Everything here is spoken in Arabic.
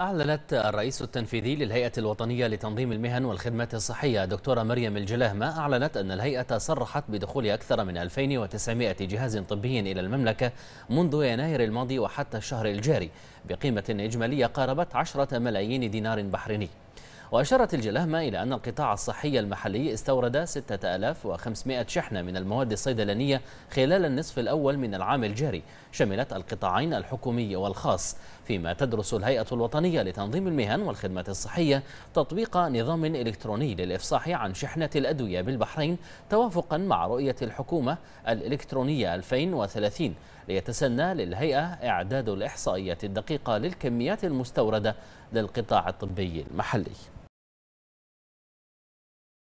أعلنت الرئيس التنفيذي للهيئة الوطنية لتنظيم المهن والخدمات الصحية دكتورة مريم الجلهمة أعلنت أن الهيئة صرحت بدخول أكثر من 2900 جهاز طبي إلى المملكة منذ يناير الماضي وحتى الشهر الجاري بقيمة إجمالية قاربت 10 ملايين دينار بحريني وأشارت الجلهمة إلى أن القطاع الصحي المحلي استورد 6500 شحنة من المواد الصيدلانية خلال النصف الأول من العام الجاري شملت القطاعين الحكومي والخاص فيما تدرس الهيئة الوطنية لتنظيم المهن والخدمات الصحية تطبيق نظام إلكتروني للإفصاح عن شحنة الأدوية بالبحرين توافقا مع رؤية الحكومة الإلكترونية 2030 ليتسنى للهيئة إعداد الإحصائيات الدقيقة للكميات المستوردة للقطاع الطبي المحلي